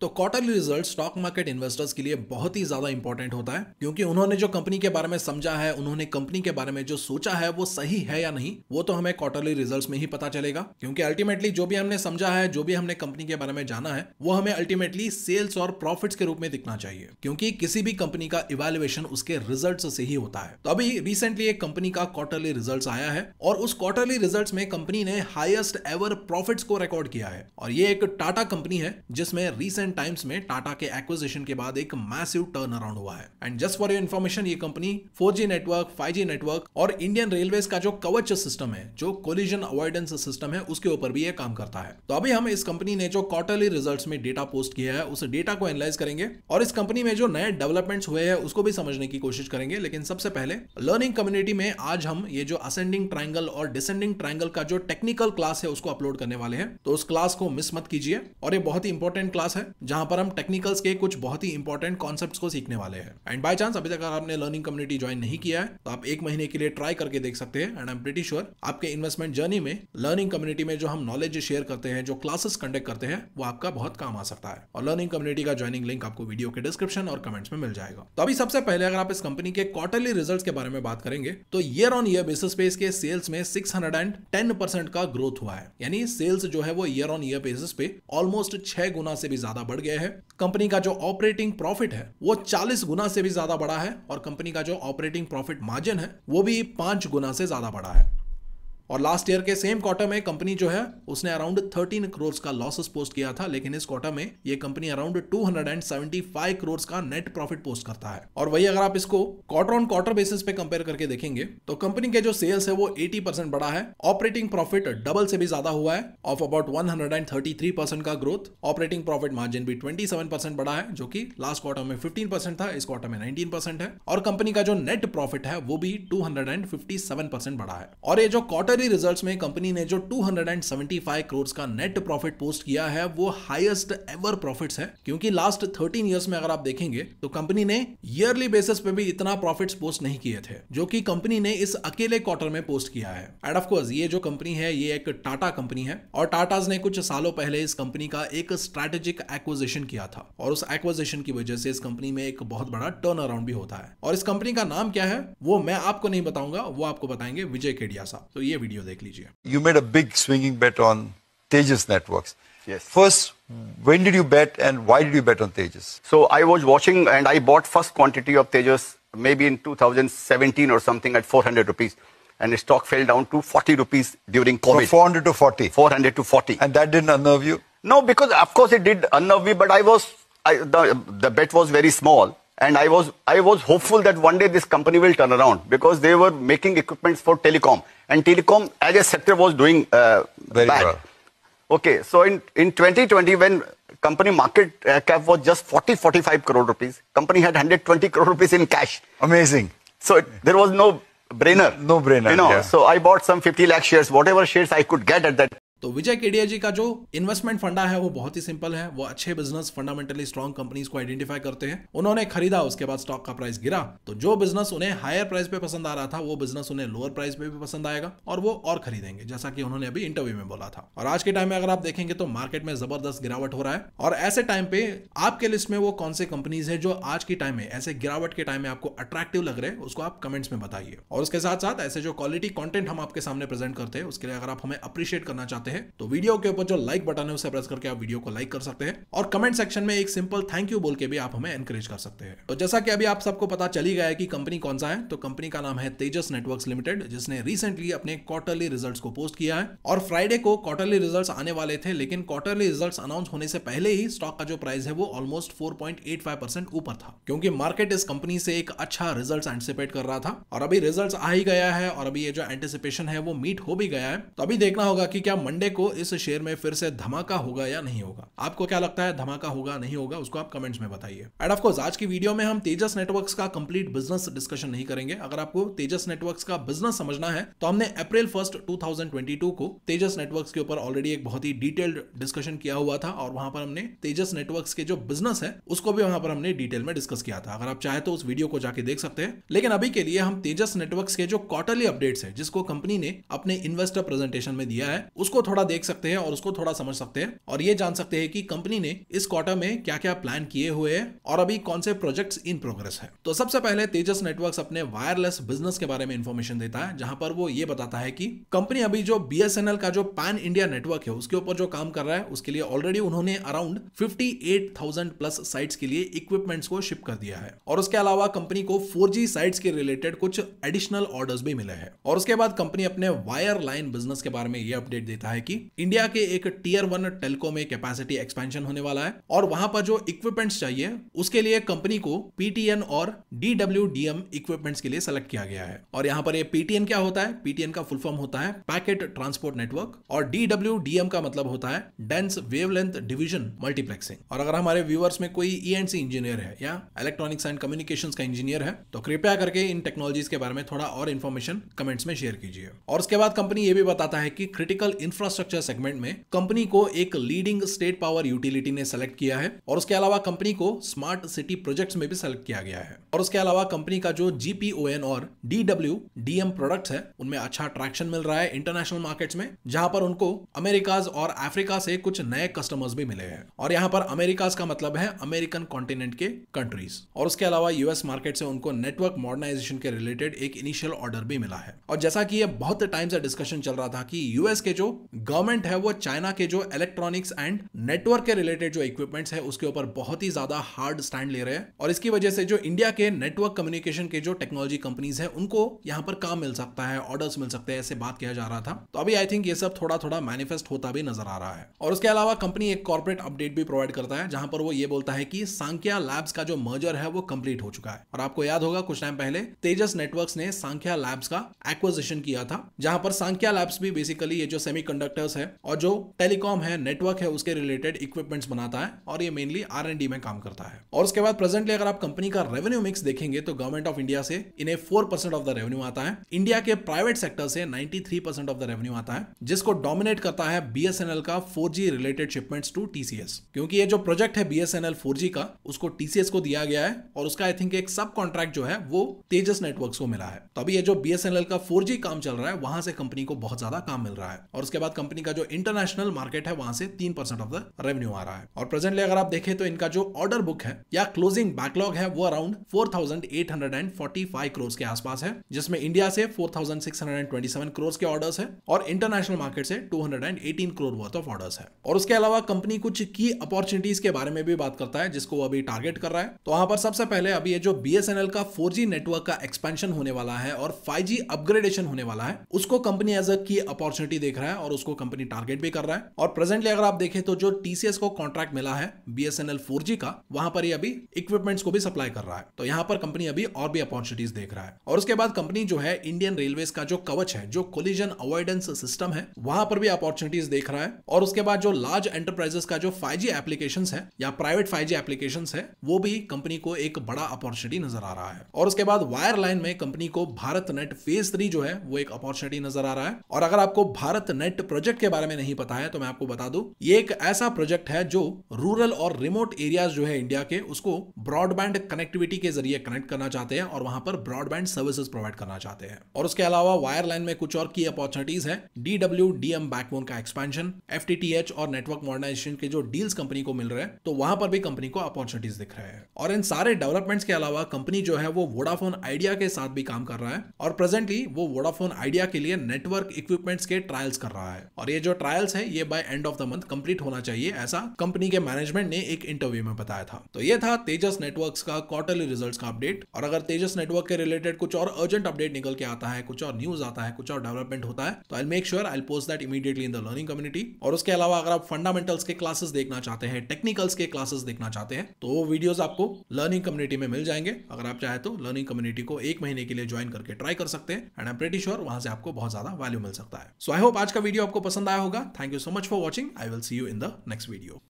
तो quarterly result stock market investors के लिए बहुत ही ज्यादा इंपॉर्टेंट होता है क्योंकि उन्होंने जो कंपनी के बारे में समझा है उन्होंने कंपनी के बारे में जो सोचा है वो सही है या नहीं वो तो हमें क्वार्टरली रिजल्ट्स में ही पता चलेगा क्योंकि अल्टीमेटली जो भी हमने समझा है जो भी हमने कंपनी के बारे में जाना है वो हमें अल्टीमेटली सेल्स और प्रॉफिट के रूप में दिखना चाहिए क्योंकि किसी भी कंपनी का इवेल्युएशन उसके रिजल्ट से ही होता है तो अभी रिसेंटली एक कंपनी का क्वार्टरली रिजल्ट आया है और उस क्वार्टरली रिजल्ट में कंपनी ने हाइएस्ट एवर प्रॉफिट को रिकॉर्ड किया है और ये एक टाटा कंपनी है जिसमें रिसेंट रिसेंट टाइम्स में टाटा के एक्विजिशन के बाद एक मैसिव टर्न अराउंड हुआ है and just for your information ये company 4G network 5G network और इंडियन रेलवे का जो कवच सिस्टम है जो कोलिजन अवॉइडेंस सिस्टम है उसके ऊपर भी ये काम करता है तो अभी हम इस कंपनी ने जो क्वार्टरली रिजल्ट में डेटा पोस्ट किया है उस डेटा को एनालाइज करेंगे और इस कंपनी में जो नए डेवलपमेंट्स हुए हैं उसको भी समझने की कोशिश करेंगे लेकिन सबसे पहले लर्निंग कम्युनिटी में आज हम ये जो असेंडिंग ट्राइंगल और डिसेंडिंग ट्राइंगल का जो टेक्निकल क्लास है उसको अपलोड करने वाले हैं तो उस क्लास को मिस मत कीजिए और ये बहुत ही इंपॉर्टेंट क्लास है जहां पर हम टेक्निकल्स के कुछ बहुत ही इंपॉर्टेंट कॉन्सेप्ट को सीखने वाले हैं एंड बाय चांस अभी तक आपने लर्निंग कम्युनिटी ज्वाइन नहीं किया है तो आप एक महीने के लिए ट्राई करके देख सकते हैं and I am pretty sure आपके इन्वेस्टमेंट जर्नी में लर्निंग कम्युनिटी में जो हम नॉलेज शेयर करते हैं जो क्लासेस कंडक्ट करते हैं वो आपका बहुत काम आ सकता है और लर्निंग कम्युनिटी का ज्वाइनिंग लिंक आपको वीडियो के डिस्क्रिप्शन और कमेंट्स में मिल जाएगा तो अभी सबसे पहले अगर आप इस कंपनी के क्वार्टरली रिजल्ट के बारे में बात करेंगे तो ईयर ऑन ईयर बेसिस पे इसके सेल्स में सिक्स परसेंट का ग्रोथ हुआ है यानी सेल्स जो है वो ईयर ऑन ईयर बेसिस पे ऑलमोस्ट छह गुना से भी ज्यादा गुना बढ़ गए है कंपनी का जो ऑपरेटिंग प्रॉफिट है वो 40 गुना से भी ज्यादा बड़ा है और कंपनी का जो ऑपरेटिंग प्रॉफिट मार्जिन है वो भी पांच गुना से ज्यादा बड़ा है और लास्ट ईयर के सेम क्वार्टर में कंपनी जो है उसने अराउंड 13 करोड़ का लॉसेस पोस्ट किया था लेकिन इस क्वार्टर में ये कंपनी अराउंड 275 करोड़ का नेट प्रॉफिट पोस्ट करता है और वही अगर आप इसको क्वार्टर ऑन क्वार्टर बेसिस पे कंपेयर करके देखेंगे तो कंपनी के जो सेल्स है वो 80 परसेंट बढ़ा है ऑपरेटिंग प्रॉफिट डबल से भी ज्यादा हुआ है ऑफ अबाउट वन परसेंट का ग्रोथ ऑपरेटिंग प्रॉफिट मार्जिन भी ट्वेंटी परसेंट बढ़ा है जो कि लास्ट क्वार्टर में फिफ्टीन परसेंट था इस क्वार्टर में नाइनटीन परसेंट है और कंपनी का जो नेट प्रॉफिट है वो भी टू परसेंट बढ़ा है और ये जो क्वार्टर क्वार्टरली रिजल्ट्स में कंपनी ने जो 275 करोड़ का नेट प्रॉफिट पोस्ट किया है वो हाईएस्ट एवर प्रॉफिट्स है क्योंकि लास्ट 13 इयर्स में अगर आप देखेंगे तो कंपनी ने ईयरली बेसिस पे भी इतना प्रॉफिट्स पोस्ट नहीं किए थे जो कि कंपनी ने इस अकेले क्वार्टर में पोस्ट किया है एंड ऑफ कोर्स ये जो कंपनी है ये एक टाटा कंपनी है और टाटाज ने कुछ सालों पहले इस कंपनी का एक स्ट्रेटेजिक एक्विजिशन किया था और उस एक्विजिशन की वजह से इस कंपनी में एक बहुत बड़ा टर्न अराउंड भी होता है और इस कंपनी का नाम क्या है वो मैं आपको नहीं बताऊंगा वो आपको बताएंगे विजय केडिया साहब तो ये वीडियो देख लीजिए you made a big swinging bet on Tejas networks Yes. First, when did you bet and why did you bet on Tejas? So I was watching and I bought first quantity of Tejas maybe in 2017 or something at 400 rupees. And the stock fell down to 40 rupees during COVID. From 400 to 40? 400 to 40. And that didn't unnerve you? No, because of course it did unnerve me, but I was, I, the, the bet was very small. And I was, I was hopeful that one day this company will turn around because they were making equipments for telecom. And telecom as a sector was doing uh, Very bad. Well. Okay, so in, in 2020, when company market uh, cap was just 40, 45 crore rupees, company had 120 crore rupees in cash. Amazing. So it, there was no brainer. No brainer. You know, yeah. so I bought some 50 lakh shares, whatever shares I could get at that तो विजय केडिया जी का जो investment फंडा है वो बहुत ही simple है वो अच्छे बिजनेस फंडामेंटली स्ट्रॉन्ग कंपनीज को आइडेंटिफाई करते हैं उन्होंने खरीदा उसके बाद स्टॉक का प्राइस गिरा तो जो बिजनेस उन्हें हायर प्राइस पे पसंद आ रहा था वो बिजनेस उन्हें लोअर प्राइस पे भी पसंद आएगा और वो और खरीदेंगे जैसा कि उन्होंने अभी इंटरव्यू में बोला था और आज के टाइम में अगर आप देखेंगे तो मार्केट में जबरदस्त गिरावट हो रहा है और ऐसे टाइम पे आपके लिस्ट में वो कौन से कंपनीज है जो आज के टाइम में ऐसे गिरावट के टाइम में आपको अट्रैक्टिव लग रहे हैं उसको आप कमेंट्स में बताइए और उसके साथ साथ ऐसे जो क्वालिटी कॉन्टेंट हम आपके सामने प्रेजेंट करते हैं उसके लिए अगर आप हमें अप्रिशिएट करना चाहते हैं हैं तो वीडियो के ऊपर जो लाइक बटन है उसे प्रेस करके आप वीडियो को लाइक कर सकते हैं और कमेंट सेक्शन में एक सिंपल थैंक यू बोल के भी आप हमें एनकरेज कर सकते हैं तो जैसा कि अभी आप सबको पता चली गया है कि कंपनी कौन सा है तो कंपनी का नाम है तेजस नेटवर्क लिमिटेड जिसने रिसेंटली अपने क्वार्टरली रिजल्ट को पोस्ट किया है और फ्राइडे को क्वार्टरली रिजल्ट आने वाले थे लेकिन क्वार्टरली रिजल्ट अनाउंस होने से पहले ही स्टॉक का जो प्राइस है वो ऑलमोस्ट फोर ऊपर था क्योंकि मार्केट इस कंपनी से एक अच्छा रिजल्ट एंटिसिपेट कर रहा था और अभी रिजल्ट आ ही गया है और अभी ये जो एंटिसिपेशन है वो मीट हो भी गया है तो अभी देखना होगा कि क्या मंडे मंडे को इस शेयर में फिर से धमाका होगा या नहीं होगा आपको क्या लगता है धमाका होगा नहीं होगा उसको आप कमेंट्स में बताइए एंड ऑफकोर्स आज की वीडियो में हम तेजस नेटवर्क का कंप्लीट बिजनेस डिस्कशन नहीं करेंगे अगर आपको तेजस नेटवर्क का बिजनेस समझना है तो हमने अप्रैल फर्स्ट टू को तेजस नेटवर्क के ऊपर ऑलरेडी एक बहुत ही डिटेल्ड डिस्कशन किया हुआ था और वहां पर हमने तेजस नेटवर्क के जो बिजनेस है उसको भी वहां पर हमने डिटेल में डिस्कस किया था अगर आप चाहे तो उस वीडियो को जाके देख सकते हैं लेकिन अभी के लिए हम तेजस नेटवर्क के जो क्वार्टरली अपडेट्स है जिसको कंपनी ने अपने इन्वेस्टर प्रेजेंटेशन में दिया है उसको थोड़ा थोड़ा देख सकते हैं और उसको थोड़ा समझ सकते हैं और ये जान सकते हैं कि कंपनी ने इस क्वार्टर में क्या क्या प्लान किए हुए हैं और अभी कौन से प्रोजेक्ट्स इन प्रोग्रेस है तो सबसे पहले तेजस नेटवर्क्स अपने वायरलेस बिजनेस के बारे में इन्फॉर्मेशन देता है जहां पर वो ये बताता है कि कंपनी अभी जो बी का जो पैन इंडिया नेटवर्क है उसके ऊपर जो काम कर रहा है उसके लिए ऑलरेडी उन्होंने अराउंड फिफ्टी प्लस साइट्स के लिए इक्विपमेंट्स को शिप कर दिया है और उसके अलावा कंपनी को फोर साइट्स के रिलेटेड कुछ एडिशनल ऑर्डर्स भी मिले हैं और उसके बाद कंपनी अपने वायर लाइन बिजनेस के बारे में ये अपडेट देता है है कि इंडिया के एक टीयर वन टेलको में कैपेसिटी एक्सपेंशन होने वाला है और वहां पर जो इक्विपमेंट्स चाहिए उसके लिए कंपनी को पीटीएन और डीडब्ल्यूडीएम इक्विपमेंट्स के लिए सेलेक्ट किया गया है और यहाँ पर ये पीटीएन क्या होता है पीटीएन का फुल फॉर्म होता है पैकेट ट्रांसपोर्ट नेटवर्क और डीडब्ल्यूडीएम का मतलब होता है डेंस वेवलेंथ डिवीजन मल्टीप्लेक्सिंग और अगर हमारे व्यूवर्स में कोई ई एंड सी इंजीनियर है या इलेक्ट्रॉनिक्स एंड कम्युनिकेशन का इंजीनियर है तो कृपया करके इन टेक्नोलॉजीज के बारे में थोड़ा और इन्फॉर्मेशन कमेंट्स में शेयर कीजिए और उसके बाद कंपनी ये भी बताता है कि क्रिटिकल इंफ्रा इंफ्रास्ट्रक्चर सेगमेंट में कंपनी को एक लीडिंग स्टेट पावर यूटिलिटी ने सेलेक्ट किया है और उसके अलावा कंपनी को स्मार्ट सिटी प्रोजेक्ट्स में भी सेलेक्ट किया गया है और उसके अलावा कंपनी का जो जीपीओएन और डीडब्ल्यू डीएम प्रोडक्ट है उनमें अच्छा अट्रैक्शन मिल रहा है इंटरनेशनल मार्केट्स में जहां पर उनको अमेरिकाज और अफ्रीका से कुछ नए कस्टमर्स भी मिले हैं और यहाँ पर अमेरिकाज का मतलब है अमेरिकन कॉन्टिनेंट के कंट्रीज और उसके अलावा यूएस मार्केट से उनको नेटवर्क मॉडर्नाइजेशन के रिलेटेड एक इनिशियल ऑर्डर भी मिला है और जैसा कि ये बहुत टाइम से डिस्कशन चल रहा था कि यूएस के जो गवर्नमेंट है वो चाइना के जो इलेक्ट्रॉनिक्स एंड नेटवर्क के रिलेटेड जो इक्विपमेंट्स है उसके ऊपर बहुत ही ज्यादा हार्ड स्टैंड ले रहे हैं और इसकी वजह से जो इंडिया के नेटवर्क कम्युनिकेशन के जो टेक्नोलॉजी कंपनीज है उनको यहाँ पर काम मिल सकता है ऑर्डर्स मिल सकते हैं ऐसे बात किया जा रहा था तो अभी आई थिंक ये सब थोड़ा थोड़ा मैनिफेस्ट होता भी नजर आ रहा है और उसके अलावा कंपनी एक कॉर्पोरेट अपडेट भी प्रोवाइड करता है जहां पर वो ये बोलता है कि सांख्या लैब्स का जो मर्जर है वो कंप्लीट हो चुका है और आपको याद होगा कुछ टाइम पहले तेजस नेटवर्क ने सांख्या लैब्स का एक्विजिशन किया था जहां पर सांख्या लैब्स भी बेसिकली ये जो सेमी सेमीकंडक्टर्स है और जो टेलीकॉम है नेटवर्क है उसके रिलेटेड इक्विपमेंट्स बनाता है और ये मेनली आर एंड डी में काम करता है और उसके बाद प्रेजेंटली अगर आप कंपनी का रेवेन्यू मिक्स देखेंगे तो गवर्नमेंट ऑफ इंडिया से इन्हें four percent of the revenue आता है इंडिया के प्राइवेट सेक्टर से ninety three percent of the revenue आता है जिसको डोमिनेट करता है बीएसएनएल का four G related shipments to TCS क्योंकि ये जो प्रोजेक्ट है बीएसएनएल फोर जी का उसको टीसीएस को दिया गया है और उसका आई थिंक एक सब कॉन्ट्रैक्ट जो है वो तेजस नेटवर्क को मिला है तो अभी ये जो बीएसएनएल का फोर जी काम चल रहा है वहां से कंपनी को बहुत ज्यादा काम मिल रहा है और उसके बाद कंपनी का जो इंटरनेशनल मार्केट है वहां से तीन परसेंट ऑफ द रेवेन्यू आ रहा है और प्रेजेंटली अगर आप देखें तो इनका जो ऑर्डर बुक है या क्लोजिंग बैकलॉग है वो around four thousand eight hundred and forty five crore के आसपास है जिसमें इंडिया से four thousand six hundred and twenty seven crore के ऑर्डर्स है और इंटरनेशनल मार्केट से two hundred and eighteen crore worth of orders है और उसके अलावा कंपनी कुछ की अपॉर्चुनिटीज के बारे में भी बात करता है जिसको वो अभी टारगेट कर रहा है तो वहां पर सबसे पहले अभी ये जो बी का फोर नेटवर्क का एक्सपेंशन होने वाला है और फाइव अपग्रेडेशन होने वाला है उसको कंपनी एज अ की अपॉर्चुनिटी देख रहा है और उसको कंपनी टारगेट भी कर रहा है और प्रेजेंटली अगर आप देखें तो जो टीसीएस को कॉन्ट्रैक्ट मिला है बी एस का वहां पर अभी इक्विपमेंट्स को भी सप्लाई कर रहा है तो यहाँ पर कंपनी अभी और भी अपॉर्चुनिटीज देख रहा है और उसके बाद कंपनी जो है इंडियन रेलवे का जो कवच है जो कोलिजन अवॉइडेंस सिस्टम है वहां पर भी अपॉर्चुनिटीज देख रहा है और उसके बाद जो लार्ज एंटरप्राइजेस का जो फाइव जी एप्लीकेशन है या प्राइवेट फाइव जी एप्लीकेशन है वो भी कंपनी को एक बड़ा अपॉर्चुनिटी नजर आ रहा है और उसके बाद वायर लाइन में कंपनी को भारत नेट फेज थ्री जो है वो एक अपॉर्चुनिटी नजर आ रहा है और अगर आपको भारत नेट प्रोजेक्ट के बारे में नहीं पता है तो मैं आपको बता दूं ये एक ऐसा प्रोजेक्ट है जो रूरल और रिमोट एरियाज जो है इंडिया के उसको ब्रॉडबैंड कनेक्टिविटी के जरिए कनेक्ट करना चाहते हैं और वहां पर ब्रॉडबैंड सर्विसेज प्रोवाइड करना चाहते हैं और उसके अलावा वायरलाइन में कुछ और की अपॉर्चुनिटीज है डीडब्ल्यू डीएम बैकबोन का एक्सपेंशन एफ और नेटवर्क मॉडर्नाइजेशन के जो डील्स कंपनी को मिल रहे हैं तो वहां पर भी कंपनी को अपॉर्चुनिटीज दिख रहे हैं और इन सारे डेवलपमेंट्स के अलावा कंपनी जो है वो वोडाफोन आइडिया के साथ भी काम कर रहा है और प्रेजेंटली वो वोडाफोन आइडिया के लिए नेटवर्क इक्विपमेंट्स के ट्रायल्स कर रहा है है और ये जो ट्रायल्स है ये by end of the month complete होना चाहिए ऐसा कंपनी के मैनेजमेंट ने एक इंटरव्यू में बताया था तो ये था तेजस नेटवर्क का क्वार्टरली रिजल्ट का अपडेट और अगर तेजस नेटवर्क के रिलेटेड कुछ और अर्जेंट अपडेट निकल के आता है कुछ और न्यूज आता है कुछ और डेवलपमेंट होता है तो I make sure I post that immediately in the learning community और उसके अलावा अगर आप फंडामेंटल्स के क्लासेस देखना चाहते हैं टेक्निकल्स के क्लासेस देखना चाहते हैं तो वो वीडियोज आपको लर्निंग कम्युनिटी में मिल जाएंगे अगर आप चाहे तो लर्निंग कम्युनिटी को एक महीने के लिए ज्वाइन करके ट्राई कर सकते हैं एंड आई प्रेटी श्योर वहां से आपको बहुत ज्यादा वैल्यू मिल सकता है सो आई होप आज का वीडियो आपको पसंद आया होगा thank you so much for watching I will see you in the next video